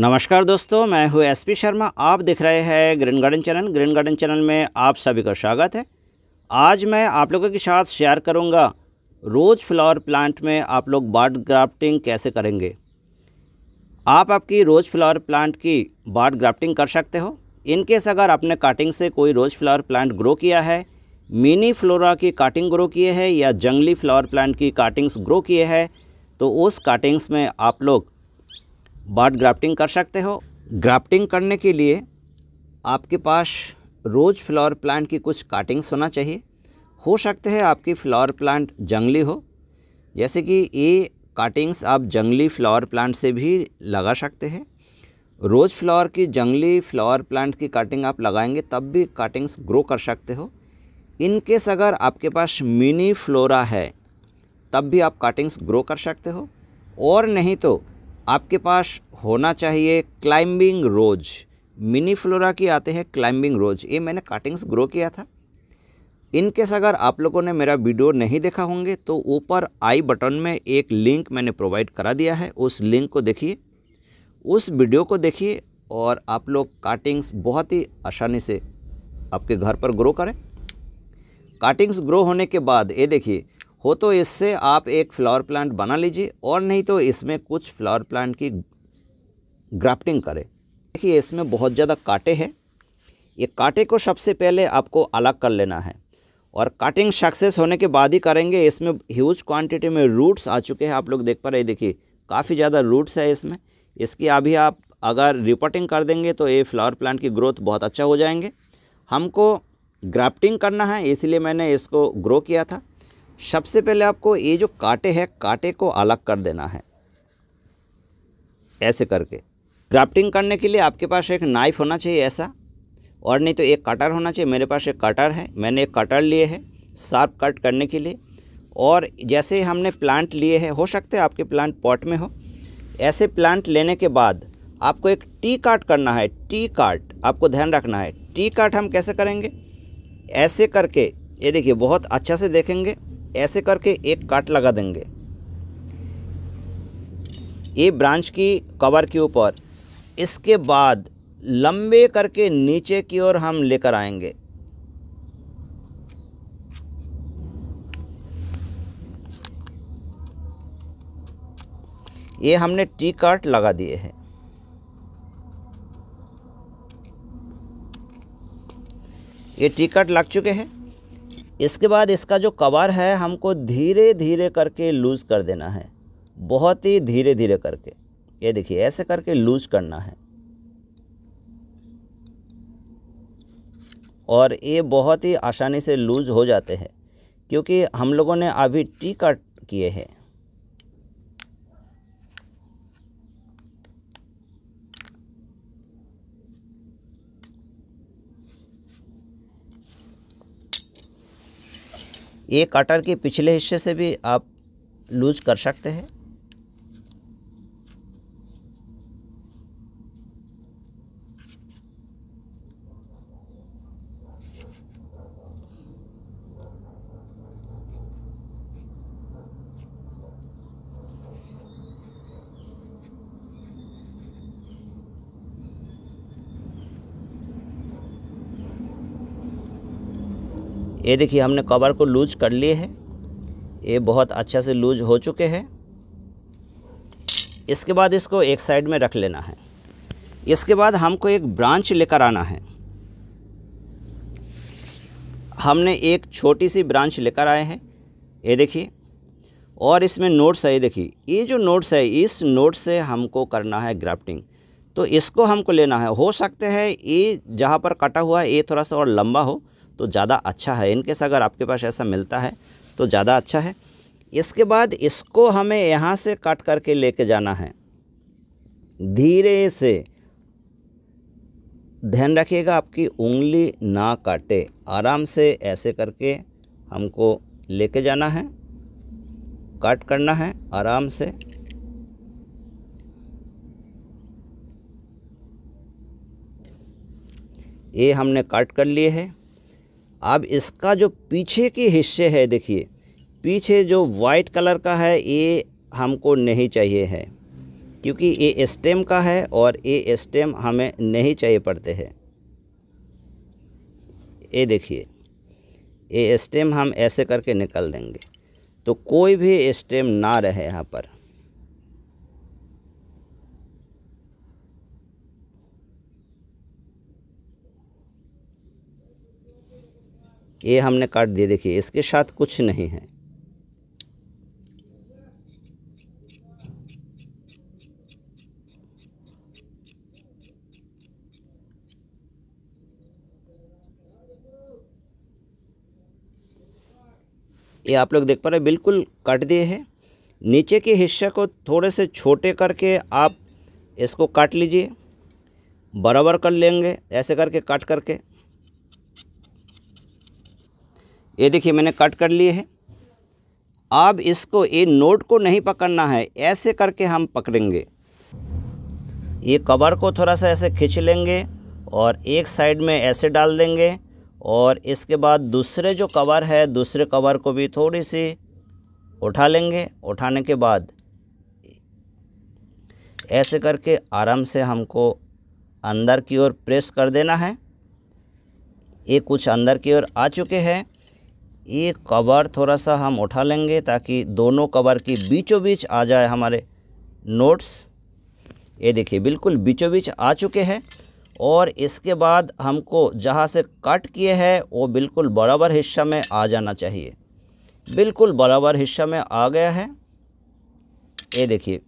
नमस्कार दोस्तों मैं हूं एसपी शर्मा आप देख रहे हैं green garden channel green garden channel में आप सभी का स्वागत है आज मैं आप लोगों के साथ शेयर करूंगा रोज़ फ्लावर प्लांट में आप लोग बाड ग्राफ्टिंग कैसे करेंगे आप आपकी रोज़ फ्लावर प्लांट की बाड ग्राफ्टिंग कर सकते हो इनकेस अगर आपने काटिंग से कोई रोज़ फ्लावर प्लांट ग्रो किया है मिनी फ्लोरा की काटिंग ग्रो किए है या जंगली फ्लावर प्लांट की काटिंग्स ग्रो किए हैं तो उस काटिंग्स में आप लोग बाट ग्राफ्टिंग कर सकते हो ग्राफ्टिंग करने के लिए आपके पास रोज़ फ्लावर प्लांट की कुछ काटिंग्स होना चाहिए हो सकते हैं आपकी फ्लावर प्लांट जंगली हो जैसे कि ये काटिंग्स आप जंगली फ्लावर प्लांट से भी लगा सकते हैं रोज़ फ्लावर की जंगली फ्लावर प्लांट की काटिंग आप लगाएंगे तब भी काटिंग्स ग्रो कर सकते हो इनकेस अगर आपके पास मिनी फ्लोरा है तब भी आप काटिंग्स ग्रो कर सकते हो और नहीं तो आपके पास होना चाहिए क्लाइंबिंग रोज मिनी फ्लोरा की आते हैं क्लाइंबिंग रोज ये मैंने कटिंग्स ग्रो किया था इनकेस अगर आप लोगों ने मेरा वीडियो नहीं देखा होंगे तो ऊपर आई बटन में एक लिंक मैंने प्रोवाइड करा दिया है उस लिंक को देखिए उस वीडियो को देखिए और आप लोग काटिंग्स बहुत ही आसानी से आपके घर पर ग्रो करें काटिंग्स ग्रो होने के बाद ये देखिए हो तो इससे आप एक फ्लावर प्लांट बना लीजिए और नहीं तो इसमें कुछ फ्लावर प्लांट की ग्राफ्टिंग करें देखिए इसमें बहुत ज़्यादा कांटे हैं ये कांटे को सबसे पहले आपको अलग कर लेना है और कटिंग सक्सेस होने के बाद ही करेंगे इसमें ह्यूज क्वांटिटी में रूट्स आ चुके हैं आप लोग देख पा रहे देखिए काफ़ी ज़्यादा रूट्स है इसमें इसकी अभी आप अगर रिपोर्टिंग कर देंगे तो ये फ्लावर प्लांट की ग्रोथ बहुत अच्छा हो जाएंगे हमको ग्राफ्टिंग करना है इसलिए मैंने इसको ग्रो किया था सबसे पहले आपको ये जो कांटे हैं कांटे को अलग कर देना है ऐसे करके ग्राफ्टिंग करने के लिए आपके पास एक नाइफ होना चाहिए ऐसा और नहीं तो एक कटर होना चाहिए मेरे पास एक कटर है मैंने एक कटर लिए है शार्प कट करने के लिए और जैसे हमने प्लांट लिए है हो सकते हैं आपके प्लांट पॉट में हो ऐसे प्लांट लेने के बाद आपको एक टी काट करना है टी काट आपको ध्यान रखना है टी काट हम कैसे करेंगे ऐसे करके ये देखिए बहुत अच्छा से देखेंगे ऐसे करके एक काट लगा देंगे ये ब्रांच की कवर के ऊपर इसके बाद लंबे करके नीचे की ओर हम लेकर आएंगे ये हमने टी कार्ट लगा दिए हैं ये टी कार्ट लग चुके हैं इसके बाद इसका जो कवर है हमको धीरे धीरे करके लूज़ कर देना है बहुत ही धीरे धीरे करके ये देखिए ऐसे करके लूज करना है और ये बहुत ही आसानी से लूज हो जाते हैं क्योंकि हम लोगों ने अभी टी कट किए हैं एक कटर के पिछले हिस्से से भी आप लूज कर सकते हैं ये देखिए हमने कवर को लूज कर लिए हैं ये बहुत अच्छा से लूज हो चुके हैं इसके बाद इसको एक साइड में रख लेना है इसके बाद हमको एक ब्रांच लेकर आना है हमने एक छोटी सी ब्रांच लेकर आए हैं ये देखिए और इसमें नोट्स है ये देखिए ये जो नोट्स है इस नोट से हमको करना है ग्राफ्टिंग तो इसको हमको लेना है हो सकते हैं ये जहाँ पर कटा हुआ है ये थोड़ा सा और लंबा हो तो ज़्यादा अच्छा है इनकेस अगर आपके पास ऐसा मिलता है तो ज़्यादा अच्छा है इसके बाद इसको हमें यहाँ से काट करके लेके जाना है धीरे से ध्यान रखिएगा आपकी उंगली ना काटे आराम से ऐसे करके हमको लेके जाना है काट करना है आराम से ये हमने काट कर लिए है अब इसका जो पीछे के हिस्से है देखिए पीछे जो वाइट कलर का है ये हमको नहीं चाहिए है क्योंकि ये स्टेम का है और ये स्टेम हमें नहीं चाहिए पड़ते हैं ये देखिए ये स्टेम हम ऐसे करके निकल देंगे तो कोई भी स्टेम ना रहे यहाँ पर ये हमने काट दिया देखिए इसके साथ कुछ नहीं है ये आप लोग देख पा रहे हैं बिल्कुल काट दिए हैं नीचे के हिस्से को थोड़े से छोटे करके आप इसको काट लीजिए बराबर कर लेंगे ऐसे करके काट करके ये देखिए मैंने कट कर लिए है अब इसको ये नोट को नहीं पकड़ना है ऐसे करके हम पकड़ेंगे ये कवर को थोड़ा सा ऐसे खींच लेंगे और एक साइड में ऐसे डाल देंगे और इसके बाद दूसरे जो कवर है दूसरे कवर को भी थोड़ी सी उठा लेंगे उठाने के बाद ऐसे करके आराम से हमको अंदर की ओर प्रेस कर देना है ये कुछ अंदर की ओर आ चुके हैं ये कवर थोड़ा सा हम उठा लेंगे ताकि दोनों कवर की बीचों बीच आ जाए हमारे नोट्स ये देखिए बिल्कुल बीचों बीच आ चुके हैं और इसके बाद हमको जहाँ से कट किए हैं वो बिल्कुल बराबर हिस्सा में आ जाना चाहिए बिल्कुल बराबर हिस्सा में आ गया है ये देखिए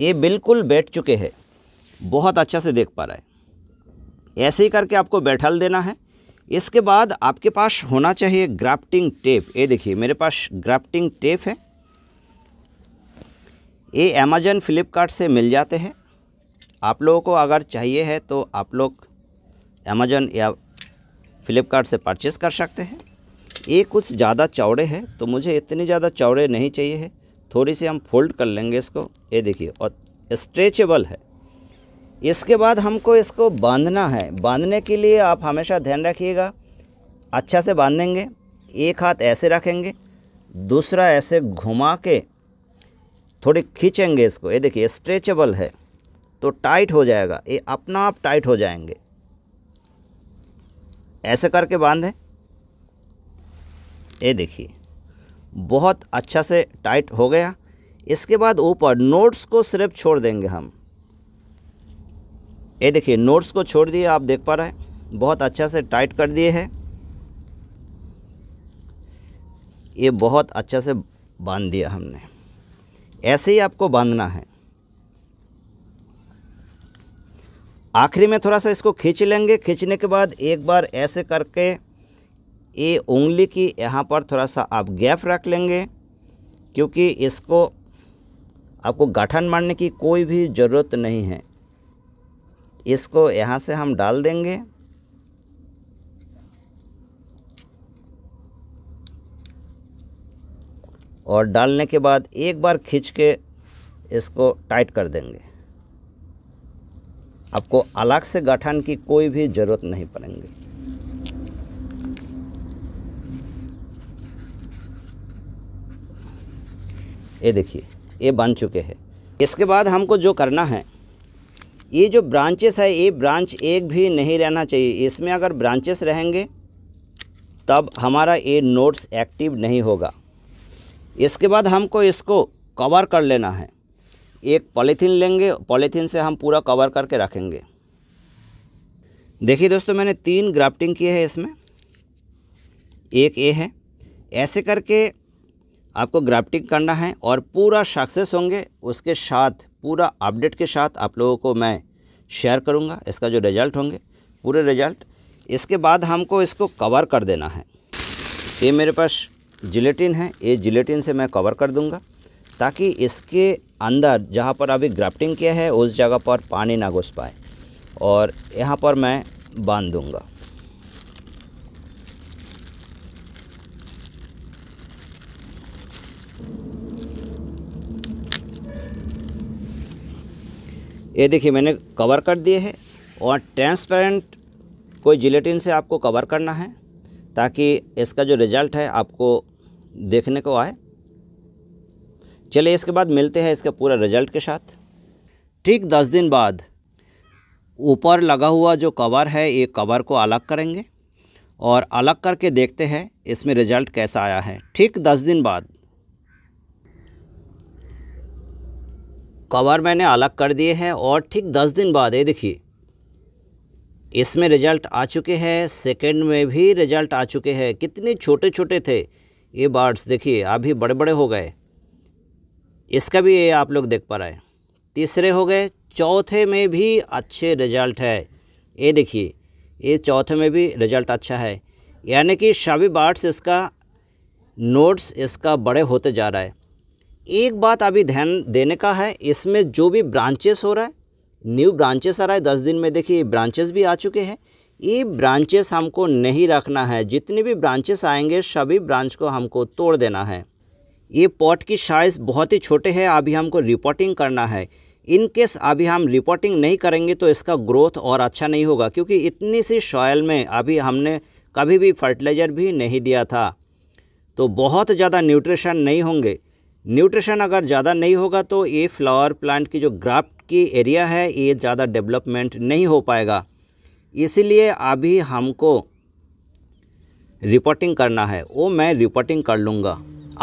ये बिल्कुल बैठ चुके हैं बहुत अच्छा से देख पा रहा है ऐसे ही करके आपको बैठल देना है इसके बाद आपके पास होना चाहिए ग्राफ्टिंग टेप ये देखिए मेरे पास ग्राफ्टिंग टेप है ये अमेजन फ्लिपकार्ट से मिल जाते हैं आप लोगों को अगर चाहिए है तो आप लोग अमेजन या फ्लिपकार्ट से परचेज़ कर सकते हैं ये कुछ ज़्यादा चौड़े हैं तो मुझे इतने ज़्यादा चौड़े नहीं चाहिए है थोड़ी सी हम फोल्ड कर लेंगे इसको ये देखिए और स्ट्रेचेबल है इसके बाद हमको इसको बांधना है बांधने के लिए आप हमेशा ध्यान रखिएगा अच्छा से बांधेंगे एक हाथ ऐसे रखेंगे दूसरा ऐसे घुमा के थोड़ी खींचेंगे इसको ये देखिए स्ट्रेचेबल है तो टाइट हो जाएगा ये अपना आप टाइट हो जाएंगे ऐसे करके बांधें ये देखिए बहुत अच्छा से टाइट हो गया इसके बाद ऊपर नोट्स को सिर्फ छोड़ देंगे हम ये देखिए नोट्स को छोड़ दिए आप देख पा रहे हैं बहुत अच्छा से टाइट कर दिए हैं ये बहुत अच्छा से बांध दिया हमने ऐसे ही आपको बांधना है आखिरी में थोड़ा सा इसको खींच लेंगे खींचने के बाद एक बार ऐसे करके ये उंगली की यहाँ पर थोड़ा सा आप गैप रख लेंगे क्योंकि इसको आपको गठन मारने की कोई भी ज़रूरत नहीं है इसको यहाँ से हम डाल देंगे और डालने के बाद एक बार खींच के इसको टाइट कर देंगे आपको अलग से गठन की कोई भी ज़रूरत नहीं पड़ेंगी ये देखिए ये बन चुके हैं इसके बाद हमको जो करना है ये जो ब्रांचेस है ये ब्रांच एक भी नहीं रहना चाहिए इसमें अगर ब्रांचेस रहेंगे तब हमारा ये नोट्स एक्टिव नहीं होगा इसके बाद हमको इसको कवर कर लेना है एक पॉलीथीन लेंगे पॉलीथीन से हम पूरा कवर करके रखेंगे देखिए दोस्तों मैंने तीन ग्राफ्टिंग किए हैं इसमें एक ए है ऐसे करके आपको ग्राफ्टिंग करना है और पूरा सक्सेस होंगे उसके साथ पूरा अपडेट के साथ आप लोगों को मैं शेयर करूँगा इसका जो रिज़ल्ट होंगे पूरे रिज़ल्ट इसके बाद हमको इसको कवर कर देना है ये मेरे पास जिलेटिन है ये जिलेटिन से मैं कवर कर दूँगा ताकि इसके अंदर जहाँ पर अभी ग्राफ्टिंग किया है उस जगह पर पानी ना घुस पाए और यहाँ पर मैं बांध दूँगा ये देखिए मैंने कवर कर दिए है और ट्रांसपेरेंट कोई जिलेटिन से आपको कवर करना है ताकि इसका जो रिज़ल्ट है आपको देखने को आए चलिए इसके बाद मिलते हैं इसके पूरा रिज़ल्ट के साथ ठीक दस दिन बाद ऊपर लगा हुआ जो कवर है ये कवर को अलग करेंगे और अलग करके देखते हैं इसमें रिज़ल्ट कैसा आया है ठीक दस दिन बाद कवर मैंने अलग कर दिए हैं और ठीक दस दिन बाद ये देखिए इसमें रिज़ल्ट आ चुके हैं सेकंड में भी रिज़ल्ट आ चुके हैं कितने छोटे छोटे थे ये बर्ड्स देखिए अभी बड़े बड़े हो गए इसका भी ये आप लोग देख पा रहे हैं तीसरे हो गए चौथे में भी अच्छे रिज़ल्ट है ये देखिए ये चौथे में भी रिज़ल्ट अच्छा है यानी कि सभी बर्ड्स इसका नोट्स इसका बड़े होते जा रहा है एक बात अभी ध्यान देने का है इसमें जो भी ब्रांचेस हो रहा है न्यू ब्रांचेस आ रहा है दस दिन में देखिए ब्रांचेस भी आ चुके हैं ये ब्रांचेस हमको नहीं रखना है जितने भी ब्रांचेस आएंगे सभी ब्रांच को हमको तोड़ देना है ये पॉट की साइज़ बहुत ही छोटे है अभी हमको रिपोर्टिंग करना है इन केस अभी हम रिपोर्टिंग नहीं करेंगे तो इसका ग्रोथ और अच्छा नहीं होगा क्योंकि इतनी सी सॉयल में अभी हमने कभी भी फर्टिलाइज़र भी नहीं दिया था तो बहुत ज़्यादा न्यूट्रिशन नहीं होंगे न्यूट्रिशन अगर ज़्यादा नहीं होगा तो ये फ्लावर प्लांट की जो ग्राफ्ट की एरिया है ये ज़्यादा डेवलपमेंट नहीं हो पाएगा इसीलिए अभी हमको रिपोर्टिंग करना है वो मैं रिपोर्टिंग कर लूँगा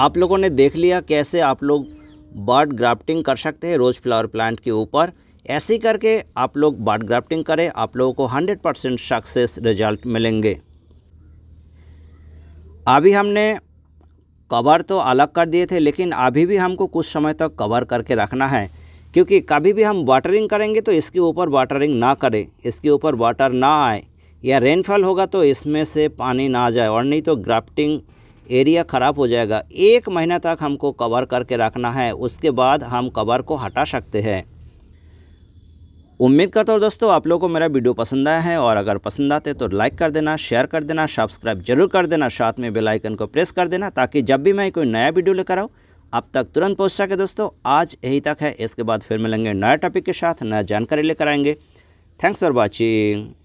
आप लोगों ने देख लिया कैसे आप लोग बर्ड ग्राफ्टिंग कर सकते हैं रोज़ फ्लावर प्लांट के ऊपर ऐसी करके आप लोग बर्ड ग्राफ्टिंग करें आप लोगों को 100 परसेंट सक्सेस रिजल्ट मिलेंगे अभी हमने कवर तो अलग कर दिए थे लेकिन अभी भी हमको कुछ समय तक कवर करके रखना है क्योंकि कभी भी हम वाटरिंग करेंगे तो इसके ऊपर वाटरिंग ना करें इसके ऊपर वाटर ना आए या रेनफॉल होगा तो इसमें से पानी ना जाए और नहीं तो ग्राफ्टिंग एरिया ख़राब हो जाएगा एक महीना तक हमको कवर करके रखना है उसके बाद हम कवर को हटा सकते हैं उम्मीद करता हूँ दोस्तों आप लोगों को मेरा वीडियो पसंद आया है और अगर पसंद आते तो लाइक कर देना शेयर कर देना सब्सक्राइब जरूर कर देना साथ में बेल आइकन को प्रेस कर देना ताकि जब भी मैं कोई नया वीडियो लेकर आऊँ अब तक तुरंत पहुँच सके दोस्तों आज यही तक है इसके बाद फिर मिलेंगे नया टॉपिक के साथ नया जानकारी लेकर आएंगे थैंक्स फॉर वॉचिंग